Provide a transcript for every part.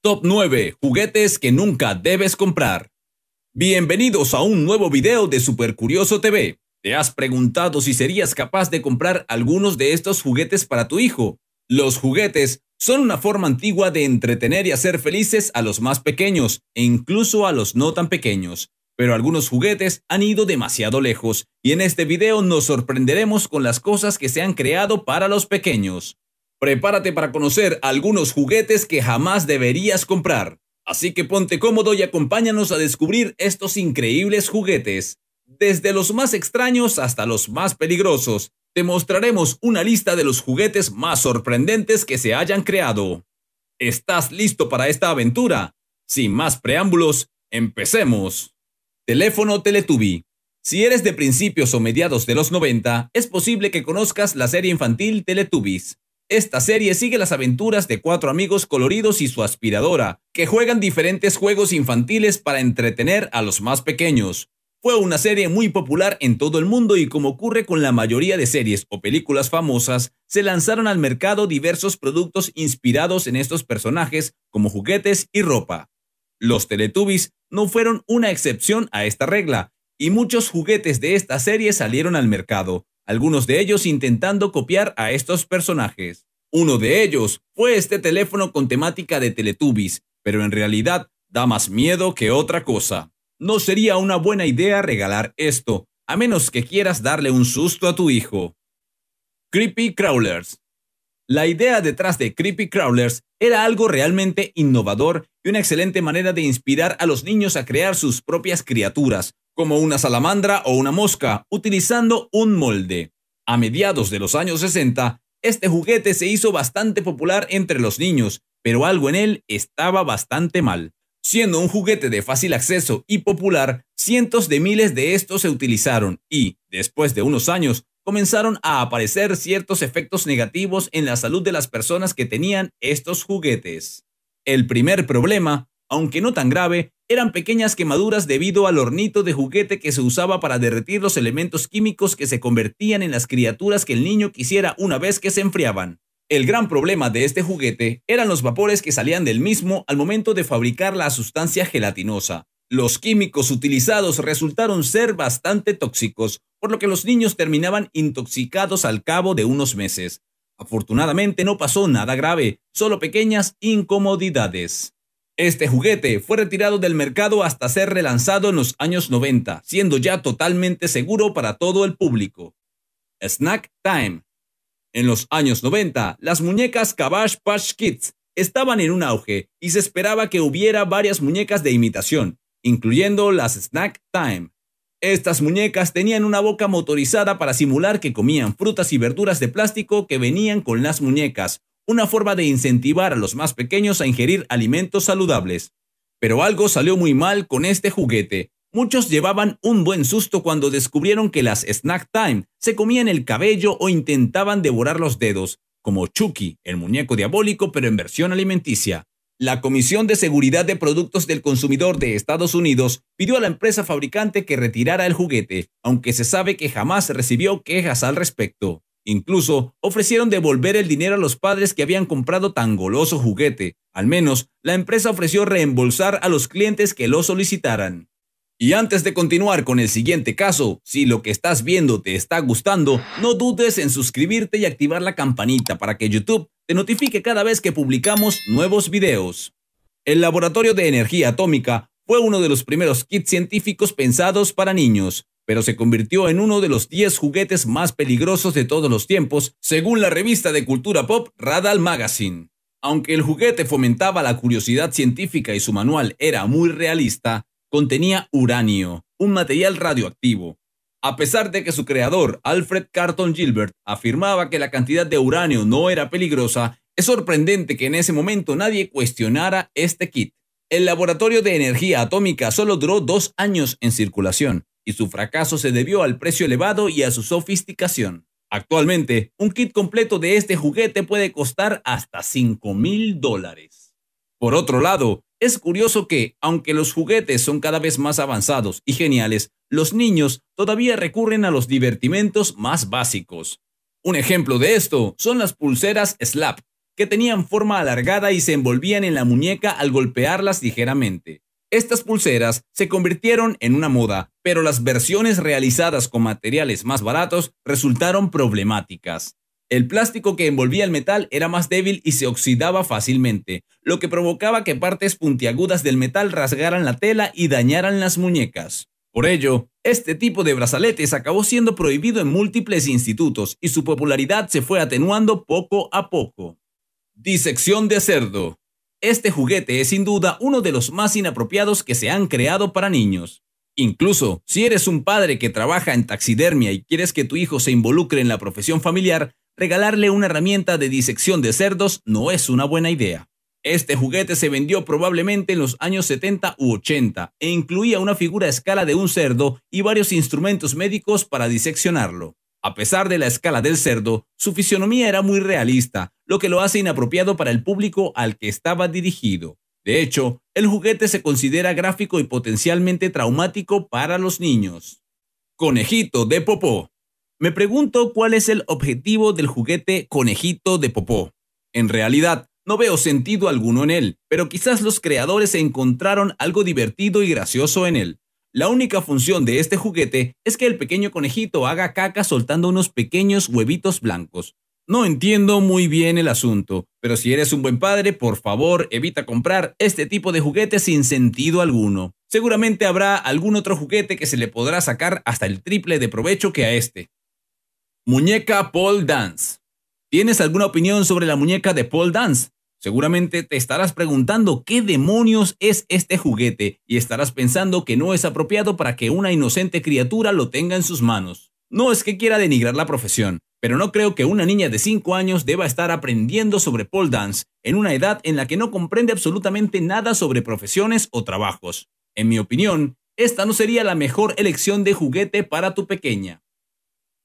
Top 9 Juguetes que nunca debes comprar. Bienvenidos a un nuevo video de Super Curioso TV. ¿Te has preguntado si serías capaz de comprar algunos de estos juguetes para tu hijo? Los juguetes son una forma antigua de entretener y hacer felices a los más pequeños e incluso a los no tan pequeños. Pero algunos juguetes han ido demasiado lejos y en este video nos sorprenderemos con las cosas que se han creado para los pequeños. Prepárate para conocer algunos juguetes que jamás deberías comprar. Así que ponte cómodo y acompáñanos a descubrir estos increíbles juguetes. Desde los más extraños hasta los más peligrosos, te mostraremos una lista de los juguetes más sorprendentes que se hayan creado. ¿Estás listo para esta aventura? Sin más preámbulos, empecemos. Teléfono Teletubby. Si eres de principios o mediados de los 90, es posible que conozcas la serie infantil Teletubbies. Esta serie sigue las aventuras de cuatro amigos coloridos y su aspiradora, que juegan diferentes juegos infantiles para entretener a los más pequeños. Fue una serie muy popular en todo el mundo y como ocurre con la mayoría de series o películas famosas, se lanzaron al mercado diversos productos inspirados en estos personajes como juguetes y ropa. Los Teletubbies no fueron una excepción a esta regla, y muchos juguetes de esta serie salieron al mercado, algunos de ellos intentando copiar a estos personajes. Uno de ellos fue este teléfono con temática de Teletubbies, pero en realidad da más miedo que otra cosa. No sería una buena idea regalar esto, a menos que quieras darle un susto a tu hijo. Creepy Crawlers. La idea detrás de Creepy Crawlers era algo realmente innovador y una excelente manera de inspirar a los niños a crear sus propias criaturas, como una salamandra o una mosca, utilizando un molde. A mediados de los años 60, este juguete se hizo bastante popular entre los niños, pero algo en él estaba bastante mal. Siendo un juguete de fácil acceso y popular, cientos de miles de estos se utilizaron y, después de unos años, comenzaron a aparecer ciertos efectos negativos en la salud de las personas que tenían estos juguetes. El primer problema aunque no tan grave, eran pequeñas quemaduras debido al hornito de juguete que se usaba para derretir los elementos químicos que se convertían en las criaturas que el niño quisiera una vez que se enfriaban. El gran problema de este juguete eran los vapores que salían del mismo al momento de fabricar la sustancia gelatinosa. Los químicos utilizados resultaron ser bastante tóxicos, por lo que los niños terminaban intoxicados al cabo de unos meses. Afortunadamente no pasó nada grave, solo pequeñas incomodidades. Este juguete fue retirado del mercado hasta ser relanzado en los años 90, siendo ya totalmente seguro para todo el público. Snack Time. En los años 90, las muñecas Kabash Patch Kids estaban en un auge y se esperaba que hubiera varias muñecas de imitación, incluyendo las Snack Time. Estas muñecas tenían una boca motorizada para simular que comían frutas y verduras de plástico que venían con las muñecas, una forma de incentivar a los más pequeños a ingerir alimentos saludables. Pero algo salió muy mal con este juguete. Muchos llevaban un buen susto cuando descubrieron que las Snack Time se comían el cabello o intentaban devorar los dedos, como Chucky, el muñeco diabólico pero en versión alimenticia. La Comisión de Seguridad de Productos del Consumidor de Estados Unidos pidió a la empresa fabricante que retirara el juguete, aunque se sabe que jamás recibió quejas al respecto. Incluso ofrecieron devolver el dinero a los padres que habían comprado tan goloso juguete. Al menos, la empresa ofreció reembolsar a los clientes que lo solicitaran. Y antes de continuar con el siguiente caso, si lo que estás viendo te está gustando, no dudes en suscribirte y activar la campanita para que YouTube te notifique cada vez que publicamos nuevos videos. El Laboratorio de Energía Atómica fue uno de los primeros kits científicos pensados para niños pero se convirtió en uno de los 10 juguetes más peligrosos de todos los tiempos, según la revista de cultura pop Radal Magazine. Aunque el juguete fomentaba la curiosidad científica y su manual era muy realista, contenía uranio, un material radioactivo. A pesar de que su creador, Alfred Carton Gilbert, afirmaba que la cantidad de uranio no era peligrosa, es sorprendente que en ese momento nadie cuestionara este kit. El laboratorio de energía atómica solo duró dos años en circulación, y su fracaso se debió al precio elevado y a su sofisticación. Actualmente, un kit completo de este juguete puede costar hasta 5 mil dólares. Por otro lado, es curioso que, aunque los juguetes son cada vez más avanzados y geniales, los niños todavía recurren a los divertimentos más básicos. Un ejemplo de esto son las pulseras slap, que tenían forma alargada y se envolvían en la muñeca al golpearlas ligeramente. Estas pulseras se convirtieron en una moda, pero las versiones realizadas con materiales más baratos resultaron problemáticas. El plástico que envolvía el metal era más débil y se oxidaba fácilmente, lo que provocaba que partes puntiagudas del metal rasgaran la tela y dañaran las muñecas. Por ello, este tipo de brazaletes acabó siendo prohibido en múltiples institutos y su popularidad se fue atenuando poco a poco. Disección de cerdo. Este juguete es sin duda uno de los más inapropiados que se han creado para niños. Incluso, si eres un padre que trabaja en taxidermia y quieres que tu hijo se involucre en la profesión familiar, regalarle una herramienta de disección de cerdos no es una buena idea. Este juguete se vendió probablemente en los años 70 u 80 e incluía una figura a escala de un cerdo y varios instrumentos médicos para diseccionarlo. A pesar de la escala del cerdo, su fisionomía era muy realista, lo que lo hace inapropiado para el público al que estaba dirigido. De hecho, el juguete se considera gráfico y potencialmente traumático para los niños. Conejito de Popó. Me pregunto cuál es el objetivo del juguete Conejito de Popó. En realidad, no veo sentido alguno en él, pero quizás los creadores encontraron algo divertido y gracioso en él. La única función de este juguete es que el pequeño conejito haga caca soltando unos pequeños huevitos blancos. No entiendo muy bien el asunto, pero si eres un buen padre, por favor evita comprar este tipo de juguetes sin sentido alguno. Seguramente habrá algún otro juguete que se le podrá sacar hasta el triple de provecho que a este. Muñeca Paul Dance. ¿Tienes alguna opinión sobre la muñeca de Paul Dance? Seguramente te estarás preguntando qué demonios es este juguete y estarás pensando que no es apropiado para que una inocente criatura lo tenga en sus manos. No es que quiera denigrar la profesión, pero no creo que una niña de 5 años deba estar aprendiendo sobre pole dance en una edad en la que no comprende absolutamente nada sobre profesiones o trabajos. En mi opinión, esta no sería la mejor elección de juguete para tu pequeña.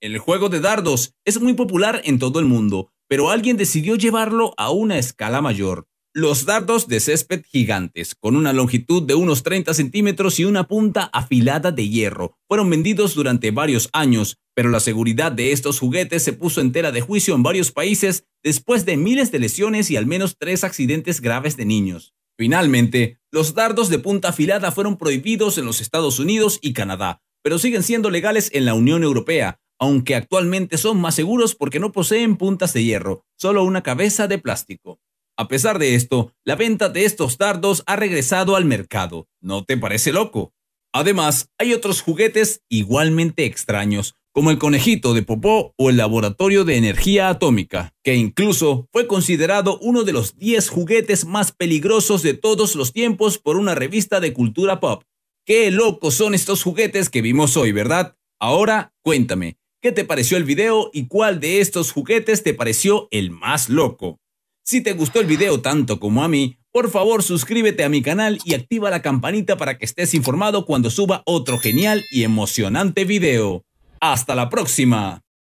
El juego de dardos es muy popular en todo el mundo, pero alguien decidió llevarlo a una escala mayor los dardos de césped gigantes, con una longitud de unos 30 centímetros y una punta afilada de hierro, fueron vendidos durante varios años, pero la seguridad de estos juguetes se puso entera de juicio en varios países después de miles de lesiones y al menos tres accidentes graves de niños. Finalmente, los dardos de punta afilada fueron prohibidos en los Estados Unidos y Canadá, pero siguen siendo legales en la Unión Europea, aunque actualmente son más seguros porque no poseen puntas de hierro, solo una cabeza de plástico. A pesar de esto, la venta de estos dardos ha regresado al mercado. ¿No te parece loco? Además, hay otros juguetes igualmente extraños, como el conejito de Popó o el laboratorio de energía atómica, que incluso fue considerado uno de los 10 juguetes más peligrosos de todos los tiempos por una revista de cultura pop. Qué locos son estos juguetes que vimos hoy, ¿verdad? Ahora, cuéntame, ¿qué te pareció el video y cuál de estos juguetes te pareció el más loco? Si te gustó el video tanto como a mí, por favor suscríbete a mi canal y activa la campanita para que estés informado cuando suba otro genial y emocionante video. ¡Hasta la próxima!